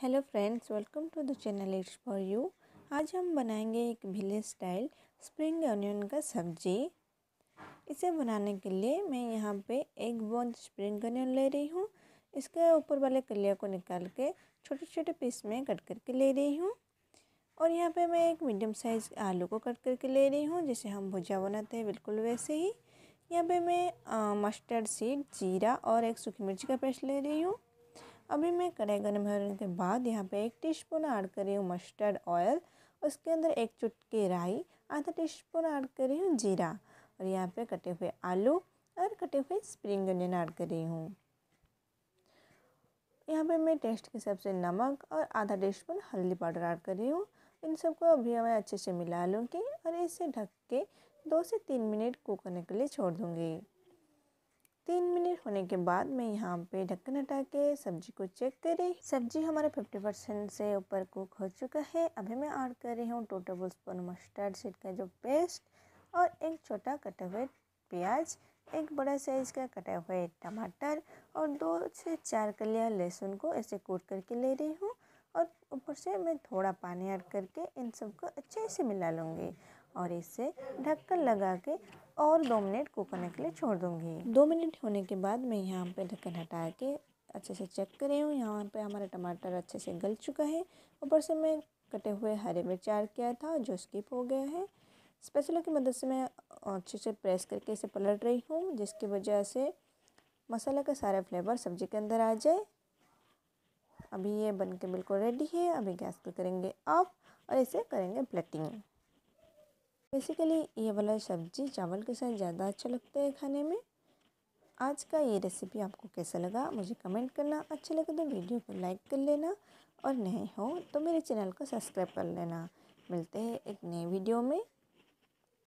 hello friends welcome to the channel it's for you आज हम बनाएंगे एक विलेज स्टाइल स्प्रिंग ऑनियन का सब्जी इसे बनाने के लिए मैं यहाँ पे एक बॉन्द स्प्रिंग ऑनियन ले रही हूँ इसके ऊपर वाले कलिया को निकाल के छोटे छोटे पीस में कट करके ले रही हूँ और यहाँ पे मैं एक मीडियम साइज़ आलू को कट करके ले रही हूँ जिसे हम भुजा बनाते हैं बिल्कुल वैसे ही यहाँ पे मैं मस्टर्ड सीड जीरा और एक सूखी मिर्ची का पेस्ट ले रही हूँ अभी मैं कढ़ाई गर्म होने के बाद यहाँ पे एक टीस्पून ऐड कर रही हूँ मस्टर्ड ऑयल उसके अंदर एक चुटकी राई आधा टीस्पून ऐड कर रही हूँ जीरा और यहाँ पे कटे हुए आलू और कटे हुए स्प्रिंग अनियन ऐड कर रही हूँ यहाँ पे मैं टेस्ट के हिसाब से नमक और आधा टीस्पून हल्दी पाउडर ऐड कर रही हूँ इन सबको अभी मैं अच्छे से मिला लूँगी और इसे ढक के दो से तीन मिनट कुक करने के लिए छोड़ दूँगी तीन मिनट होने के बाद मैं यहाँ पे ढक्कन हटा के सब्जी को चेक करी सब्जी हमारे फिफ्टी परसेंट से ऊपर कुक हो चुका है अभी मैं ऐड कर रही हूँ two tablespoon mustard seed का जो पेस्ट और एक छोटा कटे हुए प्याज एक बड़ा साइज़ का कटे हुए टमाटर और दो से चार कलिया लहसुन को ऐसे कूट करके ले रही हूँ और ऊपर से मैं थोड़ा पानी ऐड करके इन सबको अच्छे से मिला लूँगी और इसे ढक्कन लगा के और दो मिनट कुक होने के लिए छोड़ दूँगी दो मिनट होने के बाद मैं यहाँ पे ढक्कन हटा के अच्छे से चेक कर रही हूँ यहाँ पे हमारा टमाटर अच्छे से गल चुका है ऊपर से मैं कटे हुए हरे मिर्च ऐड किया था जो स्किप हो गया है स्पेशलों की मदद से मैं अच्छे से प्रेस करके इसे पलट रही हूँ जिसकी वजह से मसाला का सारा फ्लेवर सब्जी के अंदर आ जाए अभी ये बन के बिल्कुल रेडी है अभी गैस को करेंगे ऑफ और इसे करेंगे प्लेटिंग बेसिकली ये वाला सब्जी चावल के साथ ज़्यादा अच्छा लगता है खाने में आज का ये रेसिपी आपको कैसा लगा मुझे कमेंट करना अच्छा लगे तो वीडियो को लाइक कर लेना और नहीं हो तो मेरे चैनल को सब्सक्राइब कर लेना मिलते हैं एक नए वीडियो में